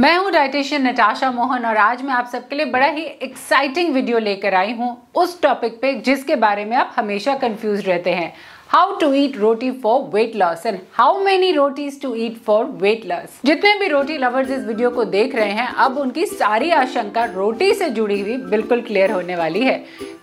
मैं हूं डाइटिशियन नटाशा मोहन और आज मैं आप सबके लिए बड़ा ही एक्साइटिंग वीडियो लेकर आई हूं उस टॉपिक पे जिसके बारे में आप हमेशा कंफ्यूज रहते हैं how to eat roti for weight loss and how many rotis to eat for weight loss जितने भी रोटी लवर्स इस वीडियो को देख रहे हैं अब उनकी सारी आशंका रोटी से जुड़ी हुई बिल्कुल क्लियर होने वाली है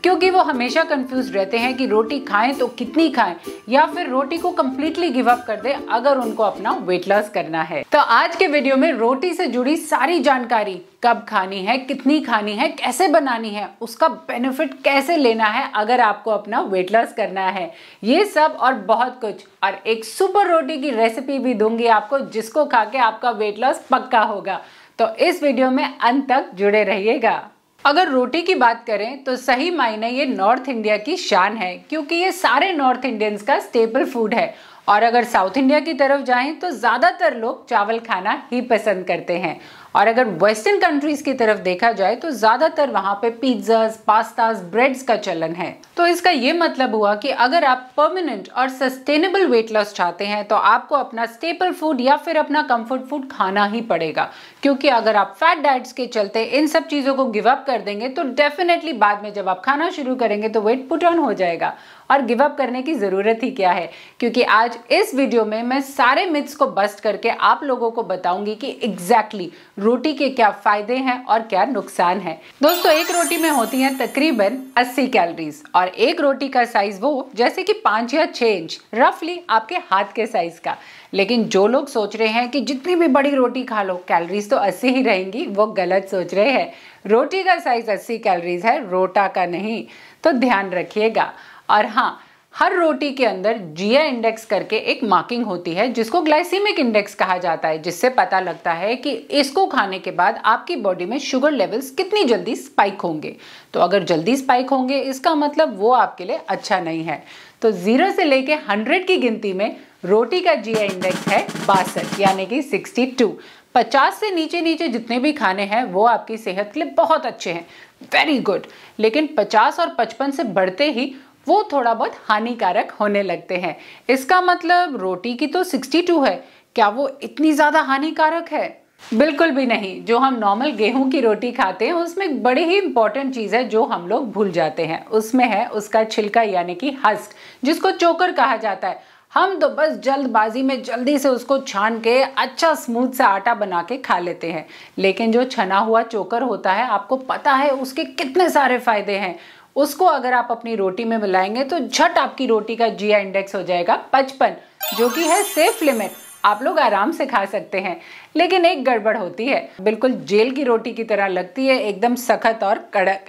क्योंकि वो हमेशा कंफ्यूज रहते हैं कि रोटी खाएं तो कितनी खाएं या फिर रोटी को कम्प्लीटली गिव अप कर दे अगर उनको अपना वेट लॉस करना है तो आज के वीडियो में रोटी से जुड़ी सारी जानकारी कब खानी है कितनी खानी है कैसे बनानी है उसका बेनिफिट कैसे लेना है अगर आपको अपना वेट लॉस करना है ये सब और बहुत कुछ और एक सुपर रोटी की रेसिपी भी दूंगी आपको जिसको खा के आपका वेट लॉस पक्का होगा तो इस वीडियो में अंत तक जुड़े रहिएगा अगर रोटी की बात करें तो सही मायने ये नॉर्थ इंडिया की शान है क्योंकि ये सारे नॉर्थ इंडियंस का स्टेपल फूड है और अगर साउथ इंडिया की तरफ जाएं तो ज़्यादातर लोग चावल खाना ही पसंद करते हैं और अगर वेस्टर्न कंट्रीज की तरफ देखा जाए तो ज़्यादातर वहां पे पिज्ज़ाज पास्ताज ब्रेड्स का चलन है तो इसका ये मतलब हुआ कि अगर आप परमानेंट और सस्टेनेबल वेट लॉस चाहते हैं तो आपको अपना स्टेपल फूड या फिर अपना कंफर्ट फूड खाना ही पड़ेगा क्योंकि अगर आप फैट डाइट्स के चलते इन सब चीज़ों को गिव अप कर देंगे तो डेफिनेटली बाद में जब आप खाना शुरू करेंगे तो वेट पुट ऑन हो जाएगा और गिव अप करने की ज़रूरत ही क्या है क्योंकि आज इस वीडियो में मैं सारे मिथ्स को बस्ट करके आप लोगों को बताऊंगी कि एग्जैक्टली exactly रोटी के क्या फायदे हैं और क्या नुकसान है दोस्तों एक रोटी में होती है तकरीबन 80 कैलोरीज और एक रोटी का साइज वो जैसे कि पांच या छह इंच रफली आपके हाथ के साइज का लेकिन जो लोग सोच रहे हैं कि जितनी भी बड़ी रोटी खा लो कैलोरीज तो 80 ही रहेंगी वो गलत सोच रहे हैं रोटी का साइज 80 कैलोरीज है रोटा का नहीं तो ध्यान रखिएगा और हाँ हर रोटी के अंदर जिया इंडेक्स करके एक मार्किंग होती है जिसको ग्लाइसीमिक इंडेक्स कहा जाता है जिससे पता लगता है कि इसको खाने के बाद आपकी बॉडी में शुगर लेवल्स कितनी जल्दी स्पाइक होंगे तो अगर जल्दी स्पाइक होंगे इसका मतलब वो आपके लिए अच्छा नहीं है तो ज़ीरो से लेके हंड्रेड की गिनती में रोटी का जिया इंडेक्स है बासठ यानी कि सिक्सटी टू पचास से नीचे नीचे जितने भी खाने हैं वो आपकी सेहत के लिए बहुत अच्छे हैं वेरी गुड लेकिन पचास और पचपन से बढ़ते ही वो थोड़ा बहुत हानिकारक होने लगते हैं इसका मतलब रोटी की तो 62 है क्या वो इतनी ज़्यादा हानिकारक है बिल्कुल भी नहीं जो हम नॉर्मल गेहूं की रोटी खाते हैं उसमें बड़ी ही इंपॉर्टेंट चीज़ है जो हम लोग भूल जाते हैं उसमें है उसका छिलका यानी कि हस्क जिसको चोकर कहा जाता है हम तो बस जल्दबाजी में जल्दी से उसको छान के अच्छा स्मूथ से आटा बना के खा लेते हैं लेकिन जो छना हुआ चोकर होता है आपको पता है उसके कितने सारे फायदे हैं उसको अगर आप अपनी रोटी में मिलाएंगे तो झट आपकी रोटी का जी इंडेक्स हो जाएगा पचपन जो कि है सेफ लिमिट आप लोग आराम से खा सकते हैं लेकिन एक गड़बड़ होती है बिल्कुल जेल की रोटी की तरह लगती है एकदम सख्त और कड़क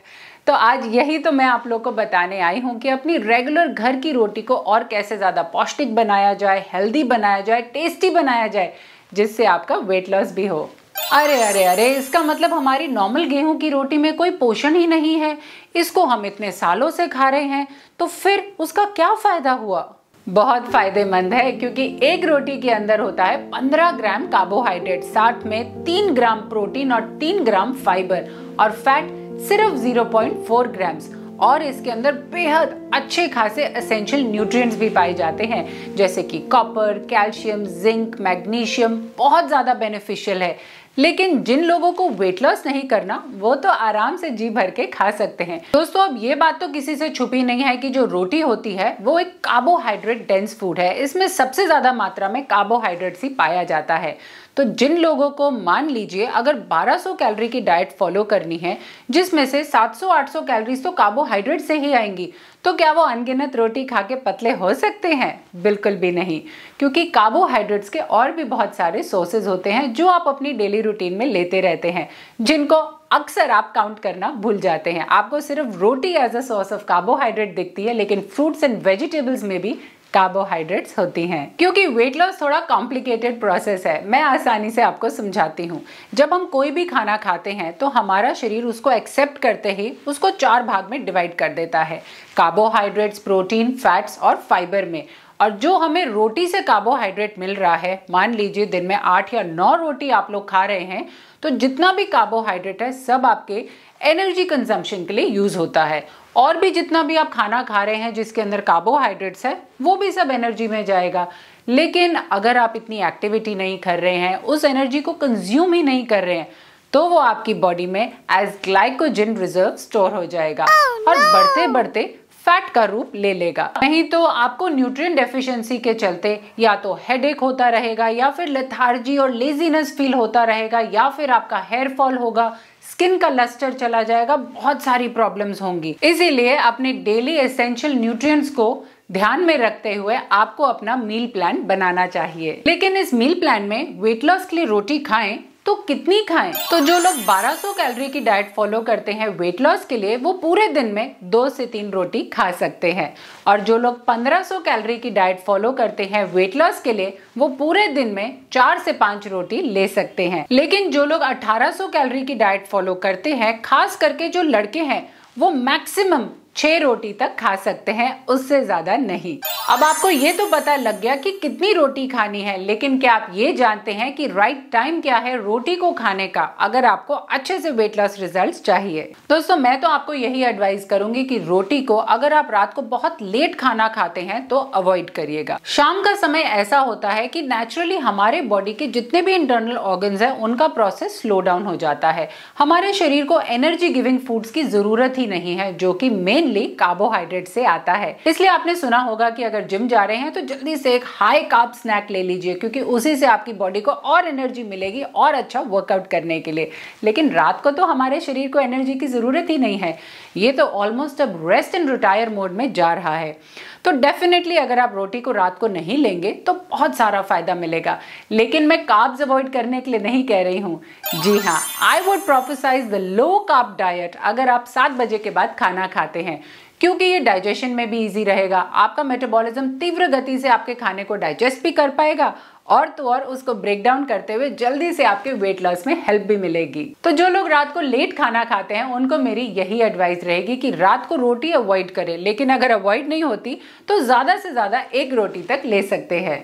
तो आज यही तो मैं आप लोग को बताने आई हूँ कि अपनी रेगुलर घर की रोटी को और कैसे ज़्यादा पौष्टिक बनाया जाए हेल्दी बनाया जाए टेस्टी बनाया जाए जिससे आपका वेट लॉस भी हो अरे अरे अरे इसका मतलब हमारी नॉर्मल गेहूं की रोटी में कोई पोषण ही नहीं है इसको हम इतने सालों से खा रहे हैं तो फिर उसका क्या फायदा हुआ बहुत फायदेमंद है क्योंकि एक रोटी के अंदर होता है 15 ग्राम कार्बोहाइड्रेट साथ में 3 ग्राम प्रोटीन और 3 ग्राम फाइबर और फैट सिर्फ 0.4 ग्राम्स और इसके अंदर बेहद अच्छे खासे असेंशियल न्यूट्रिएंट्स भी पाए जाते हैं जैसे कि कॉपर कैल्शियम जिंक मैग्नीशियम बहुत ज़्यादा बेनिफिशियल है लेकिन जिन लोगों को वेट लॉस नहीं करना वो तो आराम से जी भर के खा सकते हैं दोस्तों अब ये बात तो किसी से छुपी नहीं है कि जो रोटी होती है वो एक कार्बोहाइड्रेट डेंस फूड है इसमें सबसे ज्यादा मात्रा में कार्बोहाइड्रेट ही पाया जाता है तो जिन लोगों को मान लीजिए अगर 1200 कैलोरी की डाइट फॉलो करनी है जिसमें से 700-800 कैलोरीज तो कार्बोहाइड्रेट से ही आएंगी तो क्या वो अनगिनत रोटी खा के पतले हो सकते हैं बिल्कुल भी नहीं क्योंकि कार्बोहाइड्रेट्स के और भी बहुत सारे सोर्सेज होते हैं जो आप अपनी डेली रूटीन में लेते रहते हैं जिनको अक्सर आप काउंट करना भूल जाते हैं आपको सिर्फ रोटी as a source of carbohydrate दिखती है लेकिन फ्रूट्स एंड वेजिटेबल्स में भी कार्बोहाइड्रेट्स होती हैं क्योंकि वेट लॉस थोड़ा कॉम्प्लिकेटेड प्रोसेस है मैं आसानी से आपको समझाती हूँ जब हम कोई भी खाना खाते हैं तो हमारा शरीर उसको एक्सेप्ट करते ही उसको चार भाग में डिवाइड कर देता है कार्बोहाइड्रेट्स प्रोटीन फैट्स और फाइबर में और जो हमें रोटी से कार्बोहाइड्रेट मिल रहा है मान लीजिए दिन में आठ या नौ रोटी आप लोग खा रहे हैं तो जितना भी कार्बोहाइड्रेट है सब आपके एनर्जी कंजम्पशन के लिए यूज़ होता है और भी जितना भी आप खाना खा रहे हैं जिसके अंदर कार्बोहाइड्रेट्स है वो भी सब एनर्जी में जाएगा लेकिन अगर आप इतनी एक्टिविटी नहीं कर रहे हैं उस एनर्जी को कंज्यूम ही नहीं कर रहे हैं तो वो आपकी बॉडी में एज ग्लाइकोजिन रिजर्व स्टोर हो जाएगा oh, no. और बढ़ते बढ़ते फैट का रूप ले लेगा नहीं तो आपको न्यूट्रिएंट डेफिशिएंसी के चलते या तो हेडेक होता रहेगा या फिर लेथार्जी और लेजीनेस फील होता रहेगा या फिर आपका हेयर फॉल होगा स्किन का लस्टर चला जाएगा बहुत सारी प्रॉब्लम्स होंगी इसीलिए अपने डेली एसेंशियल न्यूट्रिएंट्स को ध्यान में रखते हुए आपको अपना मील प्लान बनाना चाहिए लेकिन इस मील प्लान में वेट लॉस के लिए रोटी खाएं तो कितनी खाएं तो जो लोग 1200 कैलोरी की डाइट फॉलो करते हैं वेट लॉस के लिए वो पूरे दिन में दो से तीन रोटी खा सकते हैं और जो लोग 1500 कैलोरी की डाइट फॉलो करते हैं वेट लॉस के लिए वो पूरे दिन में चार से पांच रोटी ले सकते हैं लेकिन जो लोग 1800 कैलोरी की डाइट फॉलो करते हैं खास करके जो लड़के हैं वो मैक्सिमम छह रोटी तक खा सकते हैं उससे ज्यादा नहीं अब आपको ये तो पता लग गया कि कितनी रोटी खानी है लेकिन क्या आप ये जानते हैं कि राइट टाइम क्या है रोटी को खाने का अगर आपको अच्छे से वेट लॉस रिजल्ट चाहिए दोस्तों मैं तो आपको यही एडवाइस करूंगी कि रोटी को अगर आप रात को बहुत लेट खाना खाते हैं तो अवॉइड करिएगा शाम का समय ऐसा होता है की नेचुरली हमारे बॉडी के जितने भी इंटरनल ऑर्गन है उनका प्रोसेस स्लो डाउन हो जाता है हमारे शरीर को एनर्जी गिविंग फूड्स की जरूरत ही नहीं है जो कि मेन मेनली कार्बोहाइड्रेट से आता है इसलिए आपने सुना होगा कि अगर जिम जा रहे हैं तो जल्दी से एक हाई कार्ब स्नैक ले लीजिए क्योंकि उसी से आपकी बॉडी को और एनर्जी मिलेगी और अच्छा वर्कआउट करने के लिए लेकिन रात को तो हमारे शरीर को एनर्जी की ज़रूरत ही नहीं है ये तो ऑलमोस्ट अब रेस्ट एंड रिटायर मोड में जा रहा है तो डेफिनेटली अगर आप रोटी को रात को नहीं लेंगे तो बहुत सारा फ़ायदा मिलेगा लेकिन मैं काब्स अवॉइड करने के लिए नहीं कह रही हूँ जी हाँ I would prophesise the low carb diet अगर आप सात बजे के बाद खाना खाते हैं क्योंकि ये डाइजेशन में भी इजी रहेगा आपका मेटाबॉलिज्म तीव्र गति से आपके खाने को डाइजेस्ट भी कर पाएगा और तो और उसको ब्रेक डाउन करते हुए जल्दी से आपके वेट लॉस में हेल्प भी मिलेगी तो जो लोग रात को लेट खाना खाते हैं उनको मेरी यही एडवाइस रहेगी कि रात को रोटी अवॉइड करें लेकिन अगर अवॉइड नहीं होती तो ज़्यादा से ज़्यादा एक रोटी तक ले सकते हैं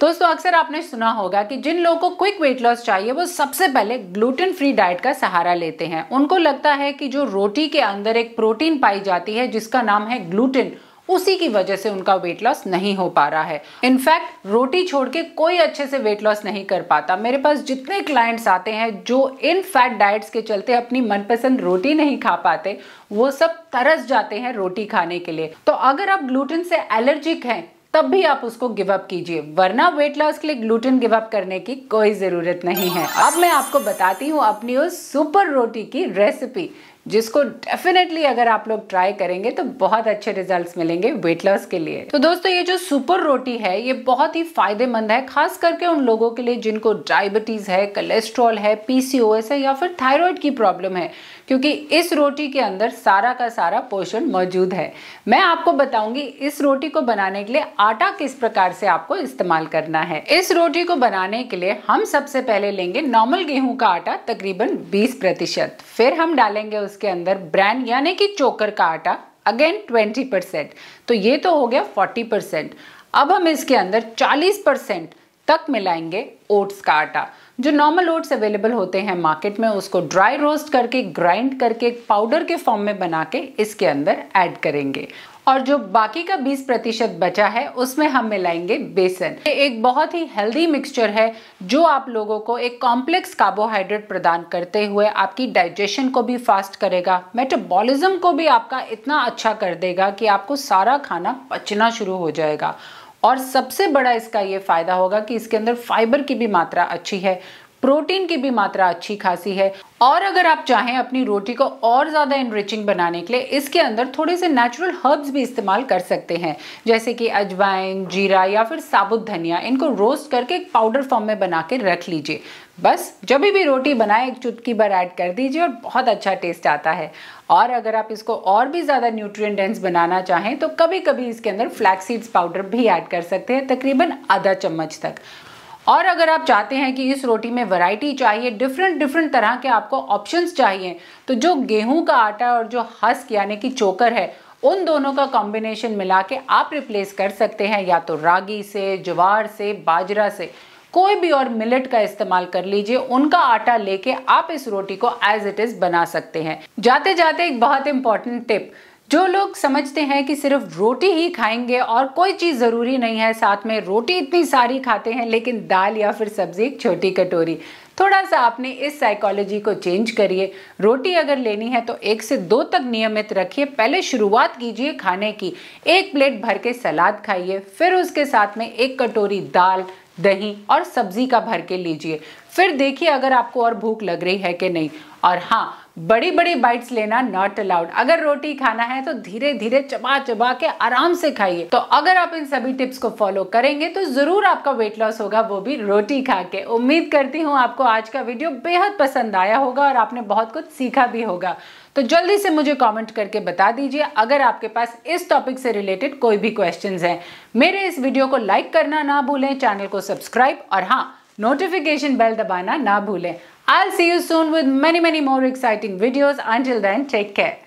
दोस्तों अक्सर आपने सुना होगा कि जिन लोगों को क्विक वेट लॉस चाहिए वो सबसे पहले ग्लूटेन फ्री डाइट का सहारा लेते हैं उनको लगता है कि जो रोटी के अंदर एक प्रोटीन पाई जाती है जिसका नाम है ग्लूटेन उसी की वजह से उनका वेट लॉस नहीं हो पा रहा है इनफैक्ट रोटी छोड़ के कोई अच्छे से वेट लॉस नहीं कर पाता मेरे पास जितने क्लाइंट्स आते हैं जो इन फैट डाइट्स के चलते अपनी मनपसंद रोटी नहीं खा पाते वो सब तरस जाते हैं रोटी खाने के लिए तो अगर आप ग्लूटेन से एलर्जिक हैं तब भी आप उसको गिव अप कीजिए वरना वेट लॉस के लिए ग्लूटेन गिव अप करने की कोई ज़रूरत नहीं है अब मैं आपको बताती हूँ अपनी उस सुपर रोटी की रेसिपी जिसको डेफिनेटली अगर आप लोग ट्राई करेंगे तो बहुत अच्छे रिजल्ट्स मिलेंगे वेट लॉस के लिए तो दोस्तों ये जो सुपर रोटी है ये बहुत ही फायदेमंद है खास करके उन लोगों के लिए जिनको डायबिटीज है कोलेस्ट्रॉल है पीसीओएस है या फिर थायराइड की प्रॉब्लम है क्योंकि इस रोटी के अंदर सारा का सारा पोषण मौजूद है मैं आपको बताऊंगी इस रोटी को बनाने के लिए आटा किस प्रकार से आपको इस्तेमाल करना है इस रोटी को बनाने के लिए हम सबसे पहले लेंगे नॉर्मल गेहूं का आटा तकरीबन बीस प्रतिशत फिर हम डालेंगे उस मीटर्स के अंदर ब्रांड यानी कि चोकर का आटा अगेन 20 परसेंट तो ये तो हो गया 40 परसेंट अब हम इसके अंदर 40 परसेंट तक मिलाएंगे ओट्स का आटा जो नॉर्मल ओट्स अवेलेबल होते हैं मार्केट में उसको ड्राई रोस्ट करके ग्राइंड करके पाउडर के फॉर्म में बना के इसके अंदर ऐड करेंगे और जो बाकी का 20 प्रतिशत बचा है उसमें हम मिलाएंगे बेसन ये एक बहुत ही हेल्दी मिक्सचर है जो आप लोगों को एक कॉम्प्लेक्स कार्बोहाइड्रेट प्रदान करते हुए आपकी डाइजेशन को भी फास्ट करेगा मेटाबॉलिज्म को भी आपका इतना अच्छा कर देगा कि आपको सारा खाना पचना शुरू हो जाएगा और सबसे बड़ा इसका ये फ़ायदा होगा कि इसके अंदर फाइबर की भी मात्रा अच्छी है प्रोटीन की भी मात्रा अच्छी खासी है और अगर आप चाहें अपनी रोटी को और ज़्यादा इनरिचिंग बनाने के लिए इसके अंदर थोड़े से नेचुरल हर्ब्स भी इस्तेमाल कर सकते हैं जैसे कि अजवाइन जीरा या फिर साबुत धनिया इनको रोस्ट करके एक पाउडर फॉर्म में बना के रख लीजिए बस जब भी रोटी बनाए एक चुटकी भर ऐड कर दीजिए और बहुत अच्छा टेस्ट आता है और अगर आप इसको और भी ज़्यादा न्यूट्रिएंट डेंस बनाना चाहें तो कभी कभी इसके अंदर फ्लैक्सीड्स पाउडर भी ऐड कर सकते हैं तकरीबन आधा चम्मच तक और अगर आप चाहते हैं कि इस रोटी में वैरायटी चाहिए डिफरेंट डिफरेंट तरह के आपको ऑप्शंस चाहिए तो जो गेहूं का आटा और जो हस्क यानी कि चोकर है उन दोनों का कॉम्बिनेशन मिला के आप रिप्लेस कर सकते हैं या तो रागी से ज्वार से बाजरा से कोई भी और मिलेट का इस्तेमाल कर लीजिए उनका आटा लेके आप इस रोटी को एज इट इज बना सकते हैं जाते जाते एक बहुत इंपॉर्टेंट टिप जो लोग समझते हैं कि सिर्फ रोटी ही खाएंगे और कोई चीज़ ज़रूरी नहीं है साथ में रोटी इतनी सारी खाते हैं लेकिन दाल या फिर सब्ज़ी एक छोटी कटोरी थोड़ा सा आपने इस साइकोलॉजी को चेंज करिए रोटी अगर लेनी है तो एक से दो तक नियमित रखिए पहले शुरुआत कीजिए खाने की एक प्लेट भर के सलाद खाइए फिर उसके साथ में एक कटोरी दाल दही और सब्जी का भर के लीजिए फिर देखिए अगर आपको और भूख लग रही है कि नहीं और हाँ बड़ी बड़ी बाइट्स लेना नॉट अलाउड अगर रोटी खाना है तो धीरे धीरे चबा चबा के आराम से खाइए तो अगर आप इन सभी टिप्स को फॉलो करेंगे तो जरूर आपका वेट लॉस होगा वो भी रोटी खा के उम्मीद करती हूँ आपको आज का वीडियो बेहद पसंद आया होगा और आपने बहुत कुछ सीखा भी होगा तो जल्दी से मुझे कॉमेंट करके बता दीजिए अगर आपके पास इस टॉपिक से रिलेटेड कोई भी क्वेश्चन है मेरे इस वीडियो को लाइक करना ना भूलें चैनल को सब्सक्राइब और हाँ नोटिफिकेशन बेल दबाना ना भूलें I'll see you soon with many, many more exciting videos. Until then, take care.